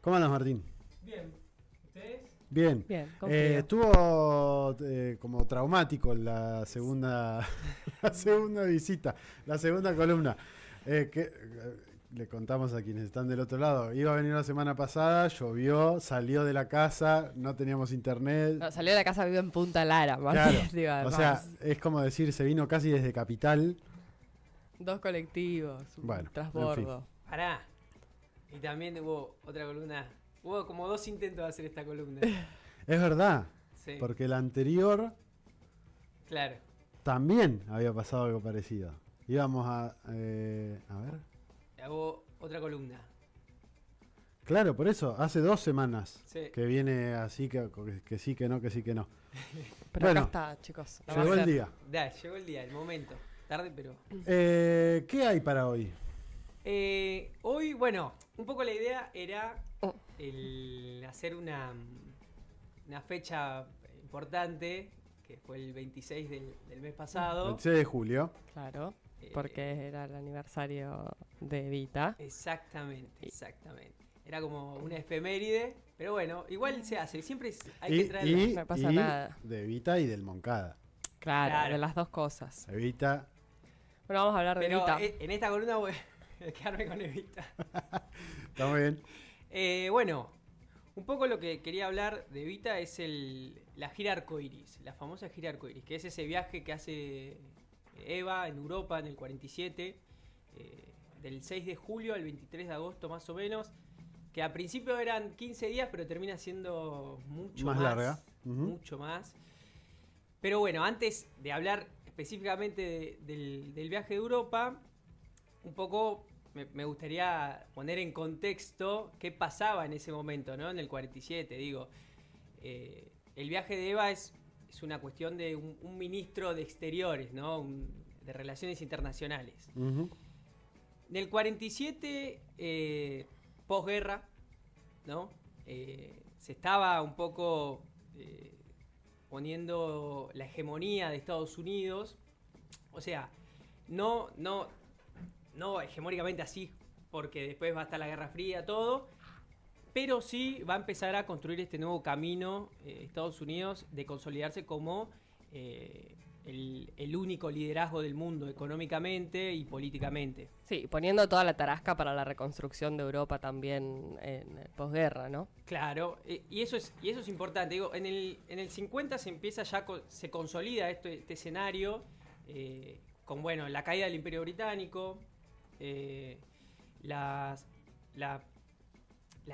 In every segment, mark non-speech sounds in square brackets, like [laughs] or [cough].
¿Cómo andas, Martín? Bien. ¿Ustedes? Bien. Eh, estuvo eh, como traumático la segunda, [laughs] la segunda visita, la segunda columna. Eh, que, le contamos a quienes están del otro lado. Iba a venir la semana pasada, llovió, salió de la casa, no teníamos internet. No, salió de la casa, vive en Punta Lara. [laughs] o sea, es como decir, se vino casi desde Capital. Dos colectivos, bueno, transbordo. Pará, y también hubo otra columna. Hubo como dos intentos de hacer esta columna. [laughs] Es verdad. Porque la anterior. Claro. También había pasado algo parecido. Íbamos a. Eh, a ver. Hago otra columna. Claro, por eso, hace dos semanas que viene así, que, que, sí, que no, que sí, que no. [laughs] pero bueno, acá está, chicos. Llegó el día. llegó el día, el momento. Tarde, pero. Eh, ¿Qué hay para hoy? Eh, hoy, bueno, un poco la idea era oh. el hacer una, fecha importante, que fue el 26 del, mes pasado. 26 de julio. Claro, eh, porque era el aniversario de Evita. Exactamente, exactamente. Era como una efeméride, pero bueno, igual se hace, siempre hay que traer... Y, no pasa nada. De Evita y del Moncada. Claro, de las dos cosas. Evita. Bueno, vamos a hablar de Evita. Eh, en esta columna... [laughs] quedarme con Evita. [laughs] Está bien. Eh, bueno, un poco lo que quería hablar de Evita es el, la gira arcoiris, la famosa gira arcoiris, que es ese viaje que hace eh, Eva en Europa en el 47, eh, del 6 de julio al 23 de agosto más o menos, que a principio eran 15 días, pero termina siendo mucho más. larga. Mucho más. Pero bueno, antes de hablar específicamente del viaje de Europa, un poco me, gustaría poner en contexto qué pasaba en ese momento, ¿no? En el 47, digo. Eh, el viaje de Eva es, una cuestión de un, ministro de Exteriores, ¿no? de Relaciones Internacionales. En el 47, eh, posguerra, ¿no? Eh, se estaba un poco poniendo la hegemonía de Estados Unidos. O sea, no, no, no hegemónicamente así, porque después va a estar la Guerra Fría, todo, pero sí va a empezar a construir este nuevo camino eh, Estados Unidos de consolidarse como eh, el, único liderazgo del mundo económicamente y políticamente. Sí, poniendo toda la tarasca para la reconstrucción de Europa también en eh, posguerra, ¿no? Claro, y eso es, y eso es importante. Digo, en el, en el 50 se empieza ya, se consolida este, este escenario con, bueno, la caída del Imperio Británico, eh, la,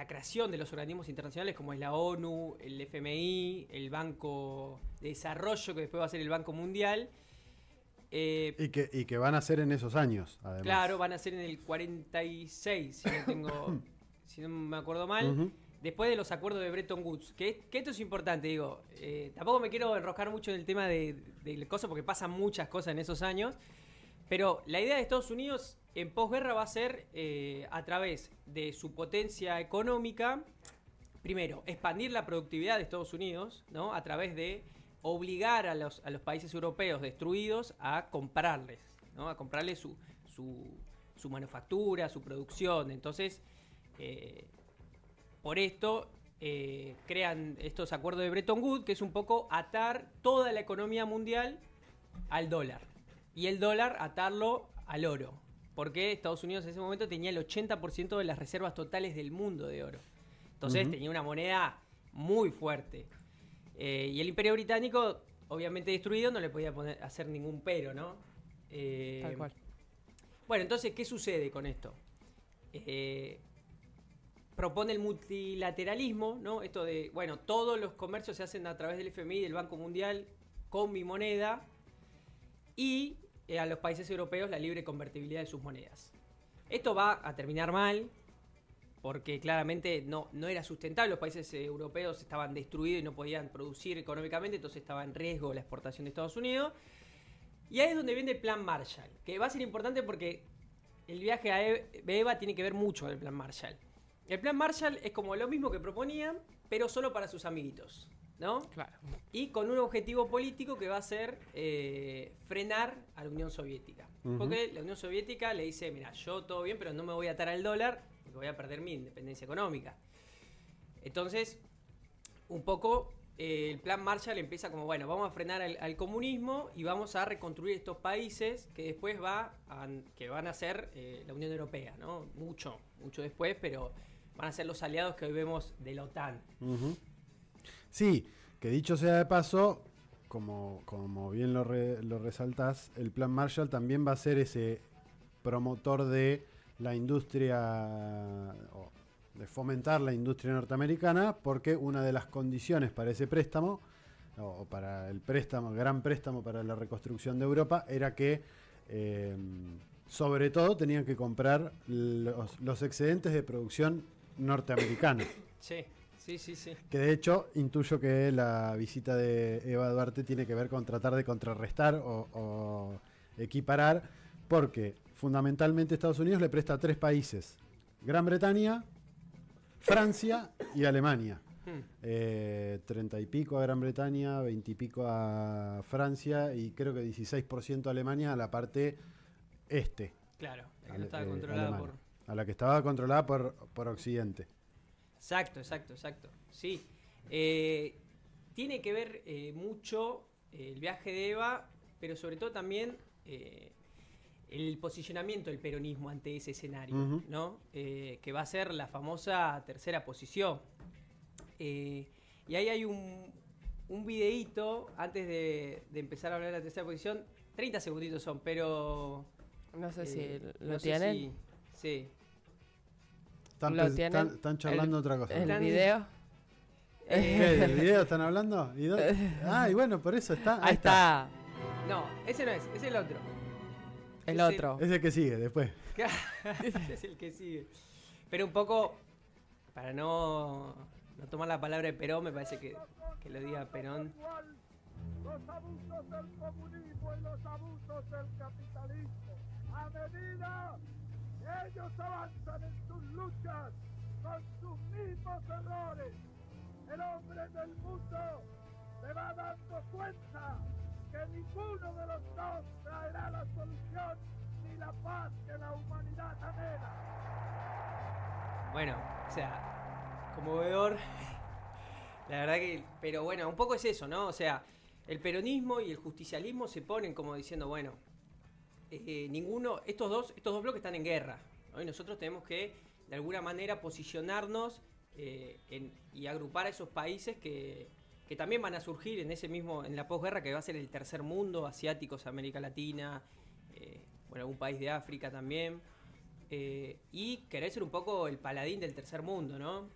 creación de los organismos internacionales como es la ONU, el FMI, el Banco de Desarrollo, que después va a ser el Banco Mundial. Eh, y, que, van a ser en esos años, además. Claro, van a ser en el 46, [coughs] si no, me acuerdo mal. después de los acuerdos de Bretton Woods, que, esto es importante, digo, eh, tampoco me quiero enroscar mucho en el tema de, de, cosas porque pasan muchas cosas en esos años, pero la idea de Estados Unidos en posguerra va a ser eh, a través de su potencia económica, primero, expandir la productividad de Estados Unidos, ¿no? A través de obligar a los, países europeos destruidos a comprarles, ¿no? A comprarles su, su, manufactura, su producción. Entonces, eh, por esto eh, crean estos acuerdos de Bretton Woods, que es un poco atar toda la economía mundial al dólar. Y el dólar atarlo al oro, porque Estados Unidos en ese momento tenía el 80% de las reservas totales del mundo de oro. Entonces tenía una moneda muy fuerte. Eh, y el imperio británico, obviamente destruido, no le podía poner, hacer ningún pero, ¿no? Eh, Tal cual. Bueno, entonces, ¿qué sucede con esto? Eh, propone el multilateralismo, ¿no? Esto de, bueno, todos los comercios se hacen a través del FMI, del Banco Mundial, con mi moneda. Y eh, a los países europeos la libre convertibilidad de sus monedas. Esto va a terminar mal, porque claramente no, era sustentable, los países eh, europeos estaban destruidos y no podían producir económicamente, entonces estaba en riesgo la exportación de Estados Unidos. Y ahí es donde viene el plan Marshall, que va a ser importante porque el viaje a e-, Eva tiene que ver mucho con el plan Marshall. El plan Marshall es como lo mismo que proponían, pero solo para sus amiguitos. Y con un objetivo político que va a ser eh, frenar a la Unión Soviética. Porque la Unión Soviética le dice, mira, yo todo bien, pero no me voy a atar al dólar porque voy a perder mi independencia económica. Entonces, un poco eh, el plan Marshall empieza como, bueno, vamos a frenar al, comunismo y vamos a reconstruir estos países que después va que van a ser eh, la Unión Europea, ¿no? Mucho, mucho después, pero van a ser los aliados que hoy vemos de la OTAN. Sí, que dicho sea de paso, como, como bien lo, re, resaltás, el plan Marshall también va a ser ese promotor de la industria, de fomentar la industria norteamericana, porque una de las condiciones para ese préstamo, o para el préstamo, gran préstamo para la reconstrucción de Europa, era que em, sobre todo tenían que comprar los, los excedentes de producción norteamericana. Sí. Que de hecho intuyo que la visita de Eva Duarte tiene que ver con tratar de contrarrestar o, equiparar, porque fundamentalmente Estados Unidos le presta a tres países, Gran Bretaña, Francia y Alemania. Hmm. Eh, treinta y pico a Gran Bretaña, 20 y pico a Francia y creo que 16% a Alemania a la parte este. Claro, la que estaba eh, controlada por... A la que estaba controlada por, por Occidente. Exacto, exacto, exacto. Sí. Eh, tiene que ver eh, mucho eh, el viaje de Eva, pero sobre todo también el posicionamiento del peronismo ante ese escenario, ¿no? que va a ser la famosa tercera posición. y ahí hay un, un videíto antes de, empezar a hablar de la tercera posición. 30 segunditos son, pero. No sé si lo tienen. sí. Están, charlando otra cosa. ¿El video? ¿Qué, video están hablando? ¿Y ah, y bueno, por eso está. Ahí, está. No, ese no es, es el otro. El otro. ese es el que sigue después. [laughs] es el que sigue. Pero un poco, para no, no tomar la palabra de Perón, me parece que, que lo diga Perón. Los abusos del comunismo y los abusos del capitalismo. A medida ellos avanzan en sus luchas con sus mismos errores. El hombre del mundo se va dando cuenta que ninguno de los dos traerá la solución ni la paz que la humanidad anhela. Bueno, o sea, conmovedor. La verdad que, pero bueno, un poco es eso, ¿no? O sea, el peronismo y el justicialismo se ponen como diciendo, bueno, eh, ninguno, estos dos, estos dos bloques están en guerra. hoy nosotros tenemos que, de alguna manera, posicionarnos eh, y agrupar a esos países que, también van a surgir en ese mismo, en la posguerra, que va a ser el tercer mundo, asiáticos, América Latina, eh, algún país de África también. Eh, y querer ser un poco el paladín del tercer mundo, ¿no?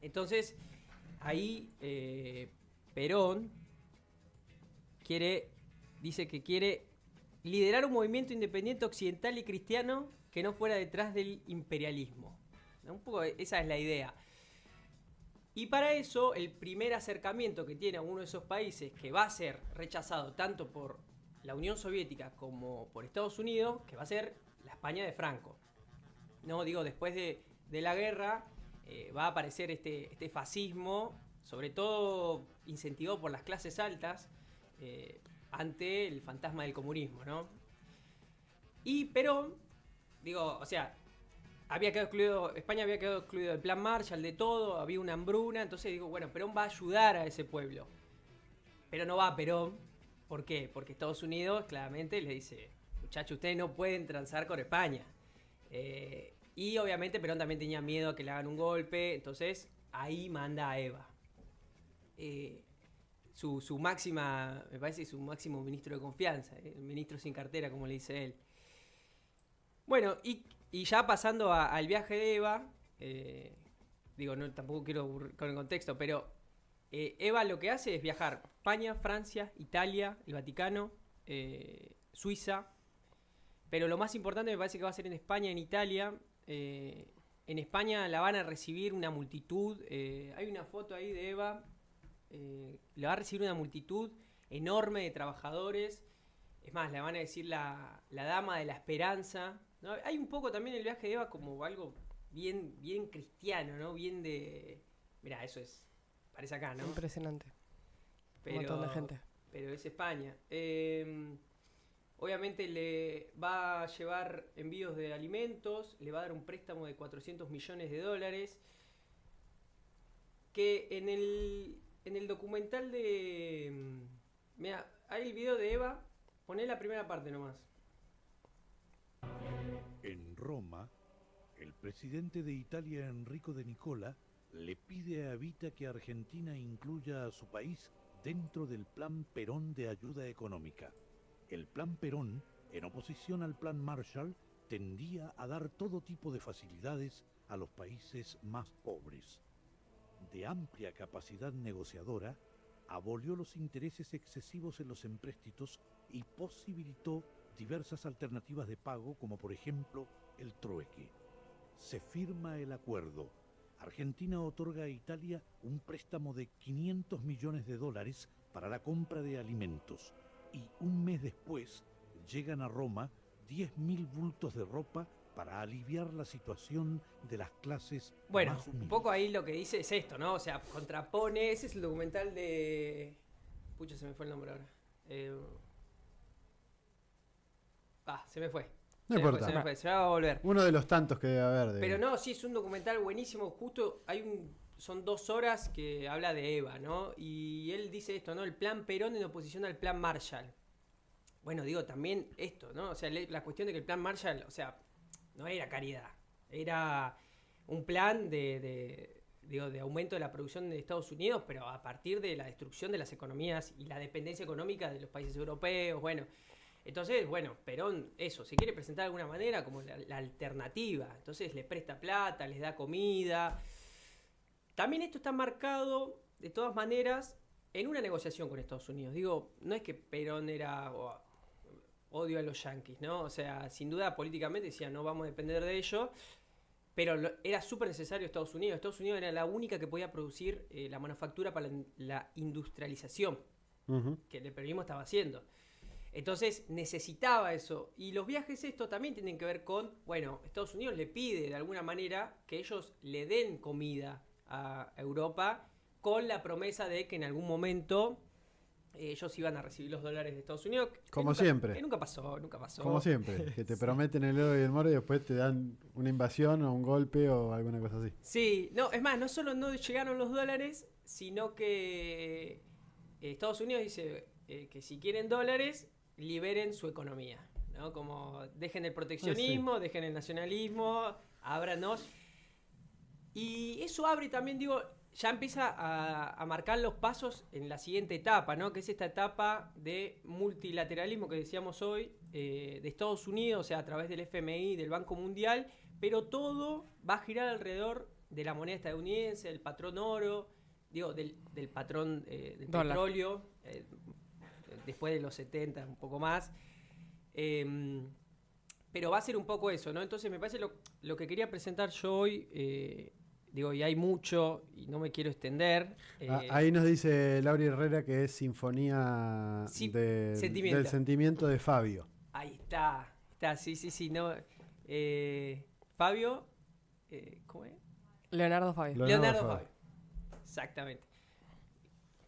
Entonces, ahí Perón quiere, dice que quiere liderar un movimiento independiente occidental y cristiano que no fuera detrás del imperialismo. Un poco esa es la idea. Y para eso, el primer acercamiento que tiene a uno de esos países que va a ser rechazado tanto por la Unión Soviética como por Estados Unidos, que va a ser la España de Franco. No, digo, después de, la guerra eh, va a aparecer este, este, fascismo, sobre todo incentivado por las clases altas, eh, ante el fantasma del comunismo, ¿no? Y Perón, digo, o sea, había quedado excluido, España había quedado excluido del plan Marshall, de todo, había una hambruna, entonces digo, bueno, Perón va a ayudar a ese pueblo. Pero no va Perón. ¿Por qué? Porque Estados Unidos claramente le dice, muchachos, ustedes no pueden transar con España. Eh, y obviamente Perón también tenía miedo a que le hagan un golpe, entonces ahí manda a Eva. Eh, su, máxima, me parece su máximo ministro de confianza, eh, el ministro sin cartera, como le dice él. Bueno, y, ya pasando al viaje de Eva, eh, digo, no, tampoco quiero con el contexto, pero eh, Eva lo que hace es viajar España, Francia, Italia, el Vaticano, Suiza, pero lo más importante me parece que va a ser en España, en Italia. en España la van a recibir una multitud. hay una foto ahí de Eva eh, le va a recibir una multitud enorme de trabajadores. Es más, le van a decir la, dama de la esperanza. Hay un poco también el viaje de Eva como algo bien, bien cristiano, ¿no? Bien de. Mira, eso es. Parece acá, ¿no? Impresionante. Pero, montón gente. Pero es España. Em, obviamente le va a llevar envíos de alimentos, le va a dar un préstamo de 400 millones de dólares. Que en el en el documental de. Mm, mira, hay el video de Eva. Poné la primera parte nomás. En Roma, el presidente de Italia, Enrico de Nicola, le pide a Evita que Argentina incluya a su país dentro del Plan Perón de ayuda económica. El Plan Perón, en oposición al Plan Marshall, tendía a dar todo tipo de facilidades a los países más pobres de amplia capacidad negociadora, abolió los intereses excesivos en los empréstitos y posibilitó diversas alternativas de pago, como por ejemplo el trueque. Se firma el acuerdo. Argentina otorga a Italia un préstamo de 500 millones de dólares para la compra de alimentos y un mes después llegan a Roma 10.000 bultos de ropa para aliviar la situación de las clases. Bueno, un poco ahí lo que dice es esto, ¿no? O sea, contrapone, ese es el documental de... Pucha, se me fue el nombre ahora. Ah, se me fue. No importa. se, me fue. se va a volver. Uno de los tantos que debe haber. De... Pero no, sí, es un documental buenísimo. Justo hay un son dos horas que habla de Eva, ¿no? Y él dice esto, ¿no? El plan Perón en oposición al plan Marshall. Bueno, digo, también esto, ¿no? O sea, la cuestión de que el plan Marshall, o sea, no era caridad, era un plan de, aumento de la producción de Estados Unidos, pero a partir de la destrucción de las economías y la dependencia económica de los países europeos, bueno. Entonces, bueno, Perón, eso, se quiere presentar de alguna manera como la, alternativa. Entonces le presta plata, les da comida. También esto está marcado, de todas maneras, en una negociación con Estados Unidos. Digo, no es que Perón era, odio a los yanquis, ¿no? O sea, sin duda políticamente decía, no vamos a depender de ellos, pero era súper necesario Estados Unidos. Estados Unidos era la única que podía producir eh, la manufactura para la, industrialización que el periodismo estaba haciendo. Entonces necesitaba eso. Y los viajes estos también tienen que ver con, bueno, Estados Unidos le pide de alguna manera que ellos le den comida a Europa con la promesa de que en algún momento eh, ellos iban a recibir los dólares de Estados Unidos. Como siempre. nunca pasó, nunca pasó. Como siempre, [laughs] que te prometen el oro y el moro y después te dan una invasión o un golpe o alguna cosa así. Sí, no, es más, no solo no llegaron los dólares, sino que eh, Estados Unidos dice eh, que si quieren dólares, liberen su economía. ¿no? Como dejen el proteccionismo, ah, dejen el nacionalismo, ábranos. Y eso abre también, digo, ya empieza a, marcar los pasos en la siguiente etapa, ¿no? Que es esta etapa de multilateralismo que decíamos hoy, eh, de Estados Unidos, o sea, a través del FMI, del Banco Mundial, pero todo va a girar alrededor de la moneda estadounidense, del patrón oro, digo, del, patrón eh, del petróleo, eh, después de los 70, un poco más. Em, pero va a ser un poco eso, ¿no? Entonces me parece lo que quería presentar yo hoy Digo, y hay mucho, y no me quiero extender. Ah, eh, ahí nos dice Laura Herrera que es Sinfonía del Sentimiento de Fabio. Ahí está, está, sí, sí, sí. Eh, Fabio, eh, ¿cómo es? Leonardo Fabio. Leonardo, Fabio. Exactamente.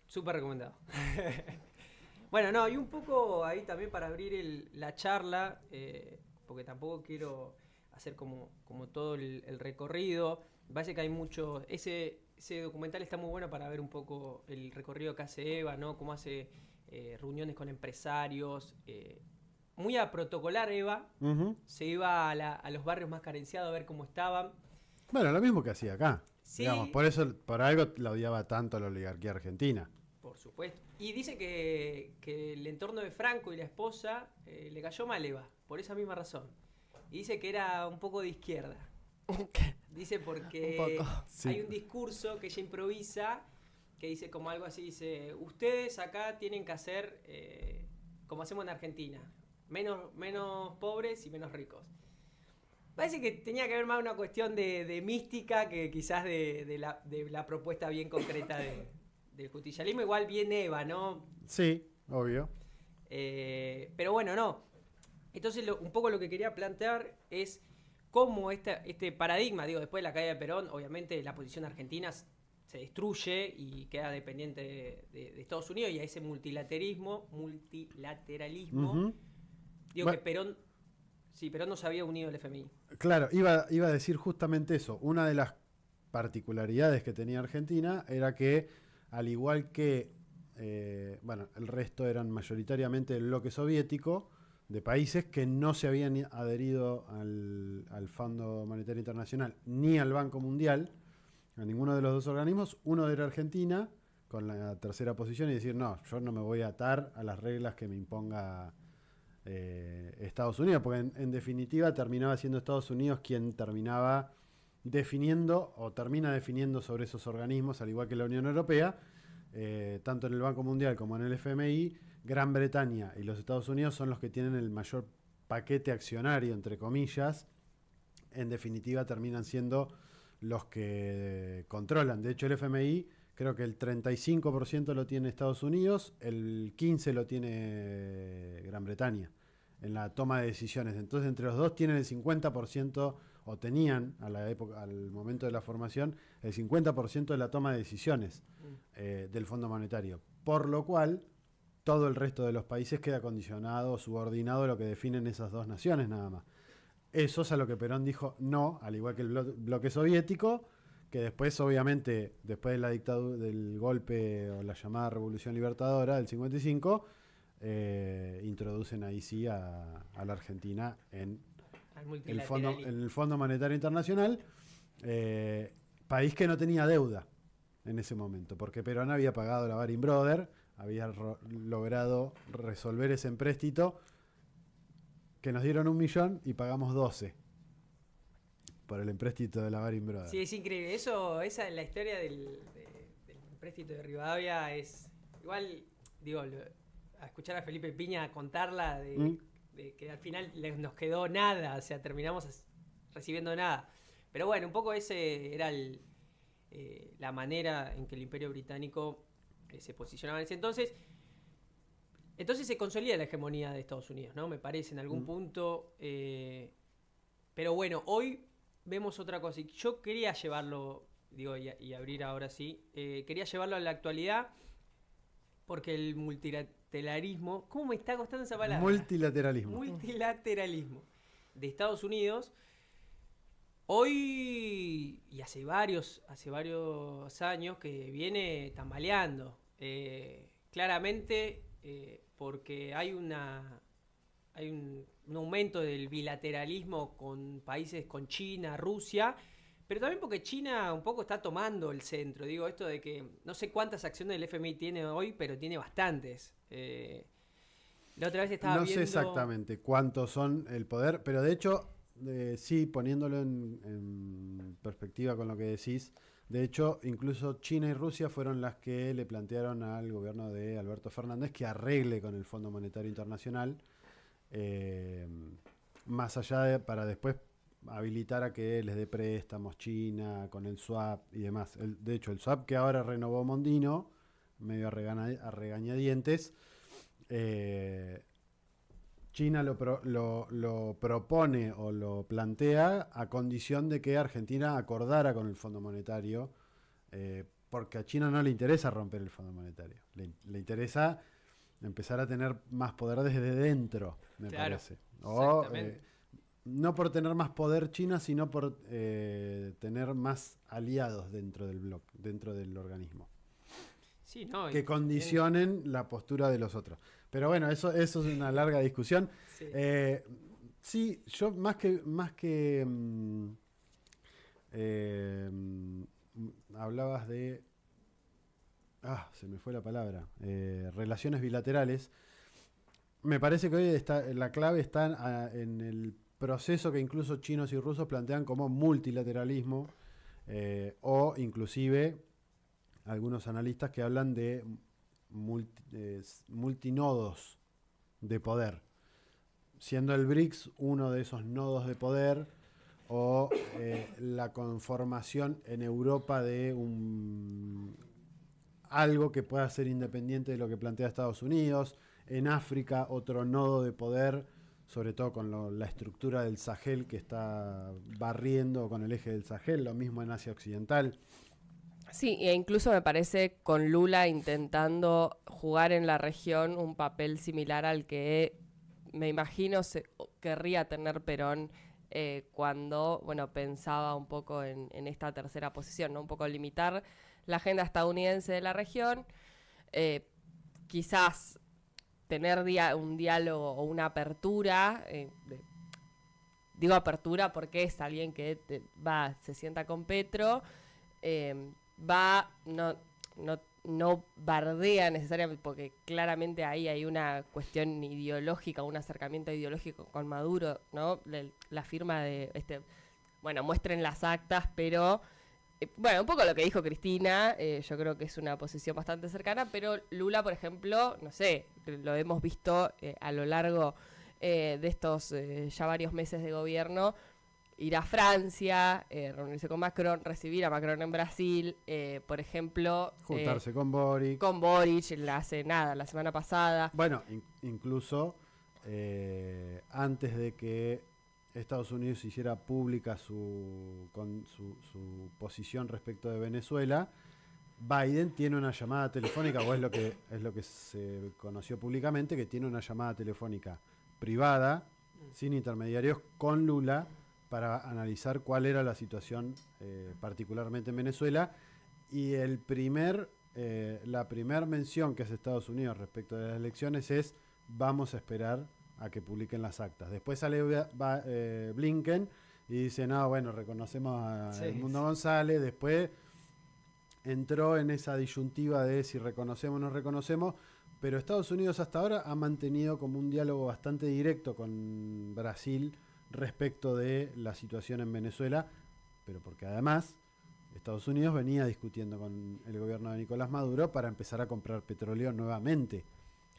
Súper recomendado. [laughs] bueno, no, y un poco ahí también para abrir la charla, porque tampoco quiero hacer como, como todo el recorrido parece que hay mucho. Ese, documental está muy bueno para ver un poco el recorrido que hace Eva, ¿no? Cómo hace eh, reuniones con empresarios. Eh, muy a protocolar, Eva. Se iba a, los barrios más carenciados a ver cómo estaban. Bueno, lo mismo que hacía acá. Sí. Digamos, por eso, por algo la odiaba tanto la oligarquía argentina. Por supuesto. Y dice que, el entorno de Franco y la esposa eh, le cayó mal Eva, por esa misma razón. Y dice que era un poco de izquierda. [laughs] Dice porque hay un discurso que ella improvisa que dice como algo así, dice, ustedes acá tienen que hacer eh, como hacemos en Argentina, menos, menos pobres y menos ricos. Parece que tenía que ver más una cuestión de, mística que quizás de, la, propuesta bien concreta del justicialismo. Igual bien Eva, ¿no? Sí, obvio. Eh, pero bueno, no. Entonces un poco lo que quería plantear es cómo este, este paradigma, digo, después de la caída de Perón, obviamente la posición argentina se destruye y queda dependiente de, Estados Unidos y a ese multilaterismo, multilateralismo, digo que Perón, sí, Perón no se había unido al FMI. Claro, iba, iba a decir justamente eso. Una de las particularidades que tenía Argentina era que, al igual que, eh, bueno, el resto eran mayoritariamente el bloque soviético, de países que no se habían adherido al, Fondo Monetario Internacional ni al Banco Mundial, a ninguno de los dos organismos. Uno era Argentina, con la tercera posición, y decir, no, yo no me voy a atar a las reglas que me imponga eh, Estados Unidos, porque en, definitiva terminaba siendo Estados Unidos quien terminaba definiendo o termina definiendo sobre esos organismos, al igual que la Unión Europea, eh, tanto en el Banco Mundial como en el FMI, Gran Bretaña y los Estados Unidos son los que tienen el mayor paquete accionario, entre comillas. En definitiva, terminan siendo los que controlan. De hecho, el FMI creo que el 35% lo tiene Estados Unidos, el 15% lo tiene Gran Bretaña en la toma de decisiones. Entonces, entre los dos tienen el 50% o tenían a la época, al momento de la formación, el 50% de la toma de decisiones mm. eh, del Fondo Monetario. Por lo cual, todo el resto de los países queda condicionado, subordinado a lo que definen esas dos naciones nada más. Eso es a lo que Perón dijo no, al igual que el bloque soviético, que después, obviamente, después de la dictadura, del golpe o la llamada Revolución Libertadora del 55, eh, introducen ahí sí a, la Argentina en el, fondo, en el Fondo Monetario Internacional, eh, país que no tenía deuda en ese momento, porque Perón había pagado la Baring Brother había logrado resolver ese empréstito, que nos dieron un millón y pagamos 12 por el empréstito de la Baring Brothers. Sí, es increíble. Eso, esa es la historia del, empréstito de Rivadavia. Es igual, digo, a escuchar a Felipe Piña contarla de, mm. que al final nos quedó nada, o sea, terminamos recibiendo nada. Pero bueno, un poco ese era eh, la manera en que el Imperio Británico eh, se posicionaban ese entonces. Entonces se consolida la hegemonía de Estados Unidos, ¿no? Me parece, en algún mm. punto. Eh, pero bueno, hoy vemos otra cosa. yo quería llevarlo, digo, y, abrir ahora sí, eh, quería llevarlo a la actualidad porque el multilateralismo, ¿cómo me está costando esa palabra? Multilateralismo. Multilateralismo de Estados Unidos. Hoy y hace varios, hace varios años que viene tambaleando. Eh, claramente eh, porque hay una hay un, aumento del bilateralismo con países con China, Rusia, pero también porque China un poco está tomando el centro. Digo, esto de que no sé cuántas acciones del FMI tiene hoy, pero tiene bastantes. Eh, la otra vez estaba No sé exactamente cuántos son el poder, pero de hecho, sí, poniéndolo en perspectiva con lo que decís, de hecho, incluso China y Rusia fueron las que le plantearon al gobierno de Alberto Fernández que arregle con el Fondo Monetario Internacional, eh, más allá de para después habilitar a que les dé préstamos China con el swap y demás. de hecho, el swap que ahora renovó Mondino, medio a, regañadientes, eh, China lo, lo, propone o lo plantea a condición de que Argentina acordara con el Fondo Monetario, eh, porque a China no le interesa romper el Fondo Monetario, le, interesa empezar a tener más poder desde dentro, me parece. Eh, no por tener más poder China, sino por eh, tener más aliados dentro del bloque, dentro del organismo que condicionen la postura de los otros. Pero bueno, eso, es una larga discusión. Eh, sí, yo más que, más que mm, eh, mm, hablabas de... Ah, se me fue la palabra. Eh, relaciones bilaterales. Me parece que hoy la clave está ah, en el proceso que incluso chinos y rusos plantean como multilateralismo o inclusive algunos analistas que hablan de multinodos de poder, siendo el BRICS uno de esos nodos de poder o eh, la conformación en Europa de un algo que pueda ser independiente de lo que plantea Estados Unidos, en África otro nodo de poder, sobre todo con la estructura del Sahel que está barriendo con el eje del Sahel, lo mismo en Asia Occidental. Sí, e incluso me parece con Lula intentando jugar en la región un papel similar al que me imagino se querría tener Perón eh, cuando bueno, pensaba un poco en, esta tercera posición, ¿no? un poco limitar la agenda estadounidense de la región, eh, quizás tener un diálogo o una apertura, eh, digo apertura porque es alguien que va, se sienta con Petro, va, no, no, bardea necesariamente, porque claramente ahí hay una cuestión ideológica, un acercamiento ideológico con Maduro, ¿no? la firma de, este, bueno, muestren las actas, pero... Eh, bueno, un poco lo que dijo Cristina, eh, yo creo que es una posición bastante cercana, pero Lula, por ejemplo, no sé, lo hemos visto eh, a lo largo de estos ya varios meses de gobierno, ir a Francia, eh, reunirse con Macron, recibir a Macron en Brasil, eh, por ejemplo. Eh, Juntarse con Boric. Con Boric, la la semana pasada. Bueno, incluso antes de que Estados Unidos hiciera pública su, con su, su posición respecto de Venezuela, Biden tiene una llamada telefónica, o es lo que es lo que se conoció públicamente, que tiene una llamada telefónica privada, sin intermediarios, con Lula para analizar cuál era la situación eh, particularmente en Venezuela. Y el primer, eh, la primera mención que hace Estados Unidos respecto de las elecciones es vamos a esperar a que publiquen las actas. Después sale eh, Blinken y dice, no, bueno, reconocemos a Edmundo González. Después entró en esa disyuntiva de si reconocemos o no reconocemos. Pero Estados Unidos hasta ahora ha mantenido como un diálogo bastante directo con Brasil respecto de la situación en Venezuela, pero porque además Estados Unidos venía discutiendo con el gobierno de Nicolás Maduro para empezar a comprar petróleo nuevamente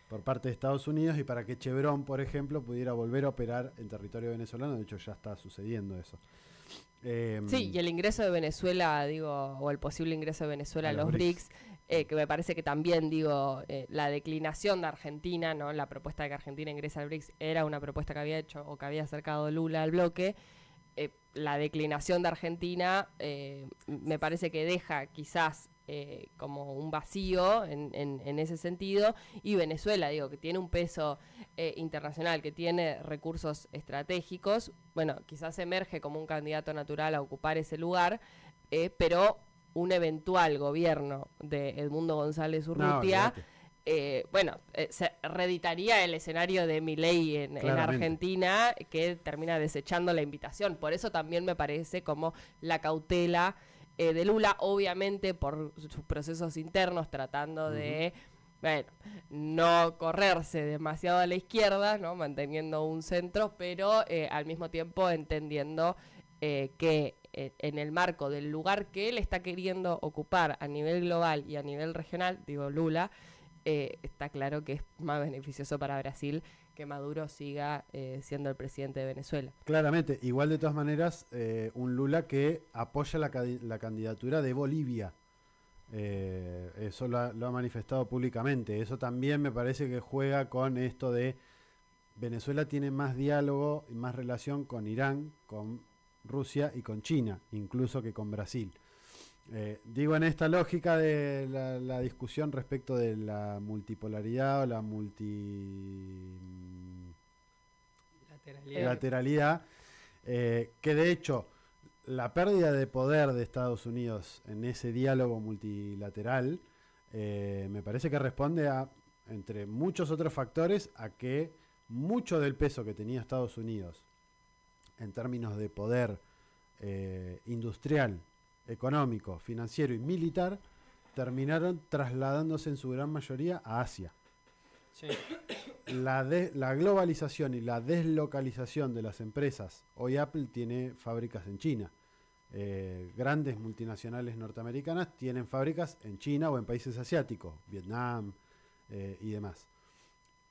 por parte de Estados Unidos y para que Chevron, por ejemplo, pudiera volver a operar en territorio venezolano. De hecho, ya está sucediendo eso. sí, em, y el ingreso de Venezuela, digo, o el posible ingreso de Venezuela a, los BRICS, BRICS eh, que me parece que también, digo, eh, la declinación de Argentina, ¿no? La propuesta de que Argentina ingrese al BRICS era una propuesta que había hecho o que había acercado Lula al bloque. Eh, la declinación de Argentina me parece que deja quizás como un vacío en, ese sentido. Y Venezuela, digo, que tiene un peso internacional, que tiene recursos estratégicos, bueno, quizás emerge como un candidato natural a ocupar ese lugar, pero un eventual gobierno de Edmundo González Urrutia, eh, bueno, eh, se reeditaría el escenario de Milei en, Argentina, que termina desechando la invitación. Por eso también me parece como la cautela eh, de Lula, obviamente por sus procesos internos, tratando de bueno, no correrse demasiado a la izquierda, ¿no? manteniendo un centro, pero al mismo tiempo entendiendo eh, que eh, en el marco del lugar que él está queriendo ocupar a nivel global y a nivel regional, digo Lula, eh, está claro que es más beneficioso para Brasil que Maduro siga siendo el presidente de Venezuela. Claramente, igual de todas maneras, un Lula que apoya la, candidatura de Bolivia. eso lo ha, lo ha manifestado públicamente. Eso también me parece que juega con esto de Venezuela tiene más diálogo y más relación con Irán, con Rusia y con China, incluso que con Brasil. Eh, digo, en esta lógica de la, discusión respecto de la multipolaridad o la multilateralidad eh, que de hecho, la pérdida de poder de Estados Unidos en ese diálogo multilateral eh, me parece que responde a, entre muchos otros factores, a que mucho del peso que tenía Estados Unidos en términos de poder eh, industrial, económico, financiero y militar, terminaron trasladándose en su gran mayoría a Asia. La, globalización y la deslocalización de las empresas. Hoy Apple tiene fábricas en China. Eh, grandes multinacionales norteamericanas tienen fábricas en China o en países asiáticos, Vietnam eh, y demás.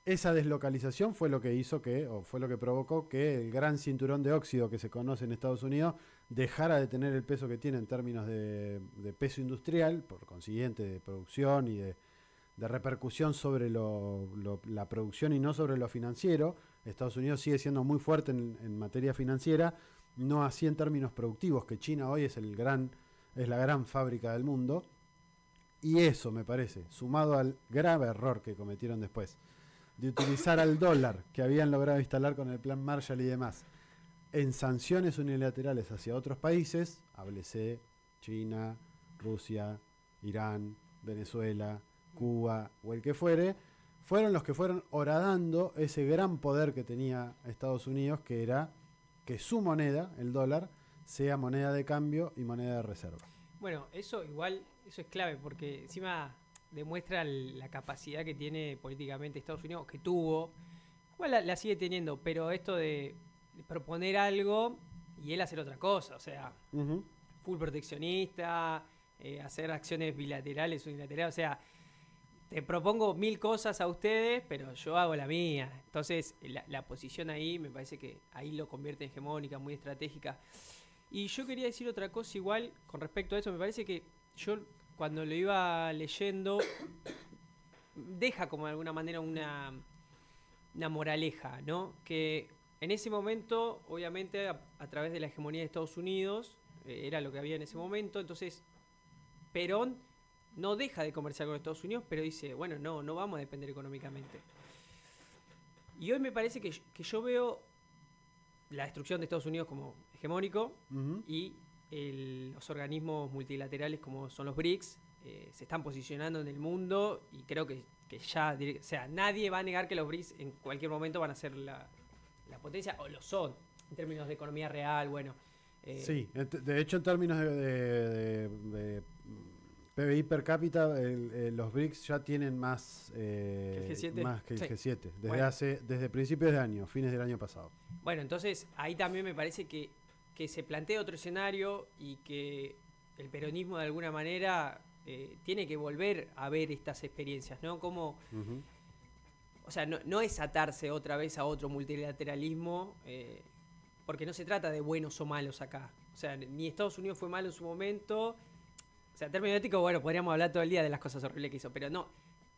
Esa deslocalización fue lo que hizo que, o fue lo que provocó que el gran cinturón de óxido que se conoce en Estados Unidos dejara de tener el peso que tiene en términos de, peso industrial, por consiguiente de producción y de, repercusión sobre la producción y no sobre lo financiero. Estados Unidos sigue siendo muy fuerte en, en, materia financiera, no así en términos productivos, que China hoy es, el gran, es la gran fábrica del mundo. Y eso, me parece, sumado al grave error que cometieron después de utilizar al dólar que habían logrado instalar con el plan Marshall y demás en sanciones unilaterales hacia otros países, háblese China, Rusia, Irán, Venezuela, Cuba o el que fuere, fueron los que fueron horadando ese gran poder que tenía Estados Unidos, que era que su moneda, el dólar, sea moneda de cambio y moneda de reserva. Bueno, eso igual, eso es clave, porque encima demuestra la capacidad que tiene políticamente Estados Unidos, que tuvo, igual la, sigue teniendo, pero esto de, proponer algo y él hacer otra cosa, o sea, full proteccionista, eh, hacer acciones bilaterales, unilaterales, o sea, te propongo mil cosas a ustedes, pero yo hago la mía. Entonces, la, la posición ahí me parece que ahí lo convierte en hegemónica, muy estratégica. Y yo quería decir otra cosa igual con respecto a eso, me parece que yo cuando lo iba leyendo, deja como de alguna manera una, una moraleja, ¿no? Que en ese momento, obviamente, a, través de la hegemonía de Estados Unidos, eh, era lo que había en ese momento, entonces Perón no deja de comerciar con Estados Unidos, pero dice, bueno, no, no vamos a depender económicamente. Y hoy me parece que, yo veo la destrucción de Estados Unidos como hegemónico y los organismos multilaterales como son los BRICS eh, se están posicionando en el mundo y creo que, ya, o sea, nadie va a negar que los BRICS en cualquier momento van a ser la, potencia, o lo son, en términos de economía real, bueno. Eh. Sí, de hecho en términos de, PBI per cápita, los BRICS ya tienen más, eh, ¿Que el G7? desde, hace, desde principios de año, fines del año pasado. Bueno, entonces ahí también me parece que que se plantea otro escenario y que el peronismo de alguna manera eh, tiene que volver a ver estas experiencias, ¿no? Como, O sea, no, es atarse otra vez a otro multilateralismo, eh, porque no se trata de buenos o malos acá. O sea, ni Estados Unidos fue malo en su momento. O sea, en términos bueno, podríamos hablar todo el día de las cosas horribles que hizo, pero no.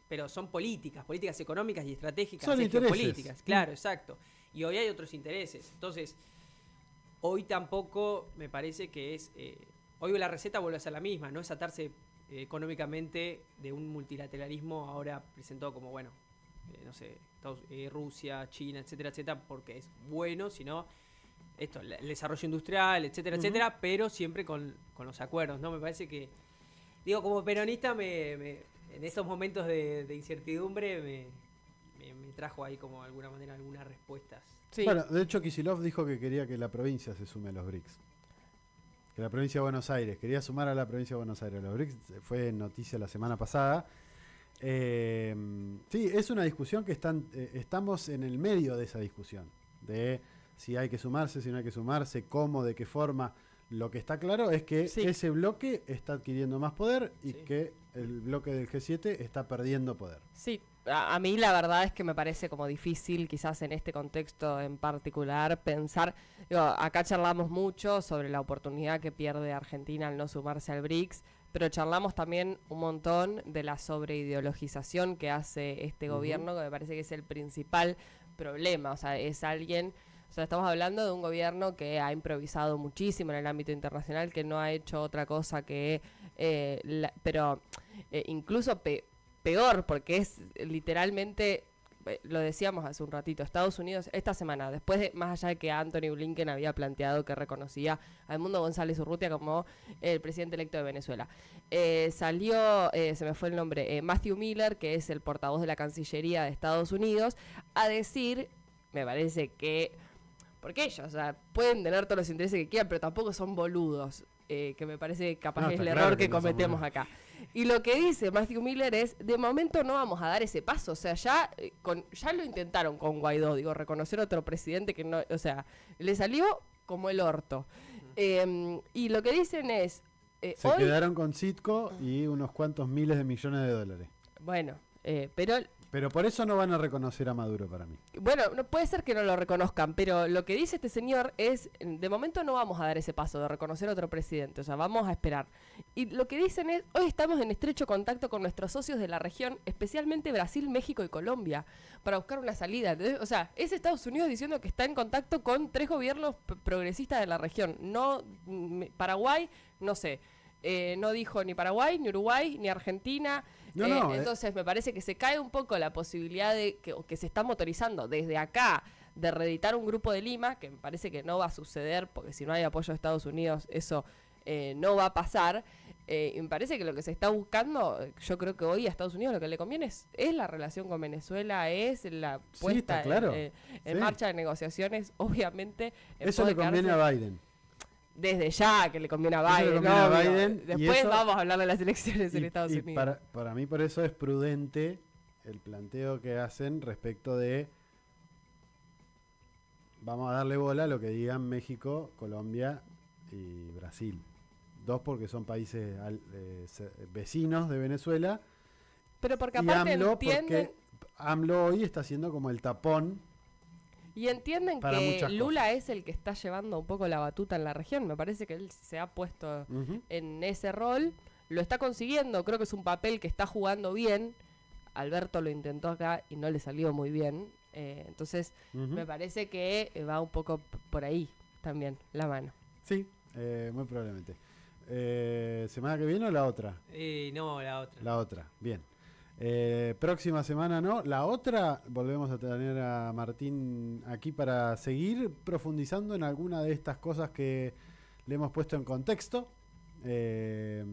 Pero son políticas, políticas económicas y estratégicas, son políticas, claro, exacto. Y hoy hay otros intereses. Entonces, Hoy tampoco me parece que es. Eh, hoy la receta vuelve a ser la misma, no es atarse eh, económicamente de un multilateralismo ahora presentado como, bueno, eh, no sé, Estados, eh, Rusia, China, etcétera, etcétera, porque es bueno, sino esto, el desarrollo industrial, etcétera, etcétera, pero siempre con, con, los acuerdos, ¿no? Me parece que. Digo, como peronista, me, en estos momentos de, de incertidumbre me trajo ahí como de alguna manera algunas respuestas. Sí. Bueno, de hecho Kisilov dijo que quería que la provincia se sume a los BRICS. Que la provincia de Buenos Aires, quería sumar a la provincia de Buenos Aires. a Los BRICS eh, fue noticia la semana pasada. Eh, sí, es una discusión que están, eh, estamos en el medio de esa discusión. De si hay que sumarse, si no hay que sumarse, cómo, de qué forma. Lo que está claro es que ese bloque está adquiriendo más poder y que el bloque del G7 está perdiendo poder. Sí, a, mí la verdad es que me parece como difícil, quizás en este contexto en particular, pensar, acá charlamos mucho sobre la oportunidad que pierde Argentina al no sumarse al BRICS, pero charlamos también un montón de la sobreideologización que hace este gobierno, que me parece que es el principal problema, o sea, es alguien... O sea, estamos hablando de un gobierno que ha improvisado muchísimo en el ámbito internacional, que no ha hecho otra cosa que... Eh, pero eh, incluso peor, porque es literalmente, eh, lo decíamos hace un ratito, Estados Unidos esta semana, después de, más allá de que Anthony Blinken había planteado que reconocía a Edmundo González Urrutia como el presidente electo de Venezuela, eh, salió, eh, se me fue el nombre, Matthew Miller, que es el portavoz de la Cancillería de Estados Unidos, a decir, me parece que... Porque ellos, o sea, pueden tener todos los intereses que quieran, pero tampoco son boludos. que me parece capaz es el error que, cometemos acá. [laughs] Y lo que dice Matthew Miller es, de momento no vamos a dar ese paso. O sea, ya, eh, con, ya lo intentaron con Guaidó, digo, reconocer otro presidente que no, o sea, le salió como el orto. Em, y lo que dicen es... Eh, Se quedaron con Citco ah. y unos cuantos miles de millones de dólares. Bueno, eh, pero pero por eso no van a reconocer a Maduro para mí. Bueno, no, puede ser que no lo reconozcan, pero lo que dice este señor es, de momento no vamos a dar ese paso de reconocer a otro presidente, o sea, vamos a esperar. Y lo que dicen es, hoy estamos en estrecho contacto con nuestros socios de la región, especialmente Brasil, México y Colombia, para buscar una salida. O sea, es Estados Unidos diciendo que está en contacto con tres gobiernos progresistas de la región, no mm, Paraguay, no sé. Eh, no dijo ni Paraguay, ni Uruguay, ni Argentina. Eh, eh. entonces me parece que se cae un poco la posibilidad de que, se está motorizando desde acá de reeditar un grupo de Lima, que me parece que no va a suceder, porque si no hay apoyo de Estados Unidos, eso no va a pasar. y me parece que lo que se está buscando, yo creo que hoy a Estados Unidos lo que le conviene es, la relación con Venezuela, es la puesta en, marcha de negociaciones, obviamente. Eso le conviene a Biden desde ya que le conviene a Biden. Después vamos a hablar de las elecciones en Estados Unidos. Para, mí por eso es prudente el planteo que hacen respecto de vamos a darle bola a lo que digan México, Colombia y Brasil. Dos porque son países vecinos de Venezuela. Pero porque aparte AMLO AMLO hoy está haciendo como el tapón y entienden que Lula es el que está llevando un poco la batuta en la región. Me parece que él se ha puesto en ese rol. Lo está consiguiendo. Creo que es un papel que está jugando bien. Alberto lo intentó acá y no le salió muy bien. Eh, entonces, me parece que eh, va un poco por ahí también la mano. Sí, eh, muy probablemente. Eh, ¿Semana que viene o la otra? no, la otra. La otra, bien. Eh, próxima semana no, la otra volvemos a tener a Martín aquí para seguir profundizando en alguna de estas cosas que le hemos puesto en contexto. Eh,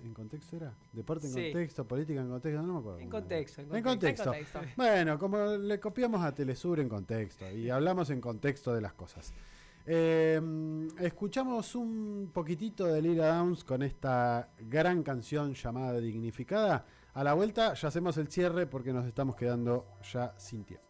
¿En contexto era? ¿Deporte en contexto? ¿Política en contexto? No me acuerdo. En contexto. En contexto. Bueno, como le copiamos a Telesur en contexto y hablamos en contexto de las cosas. Eh, escuchamos un poquitito de Lira Downs con esta gran canción llamada Dignificada. A la vuelta ya hacemos el cierre porque nos estamos quedando ya sin tiempo.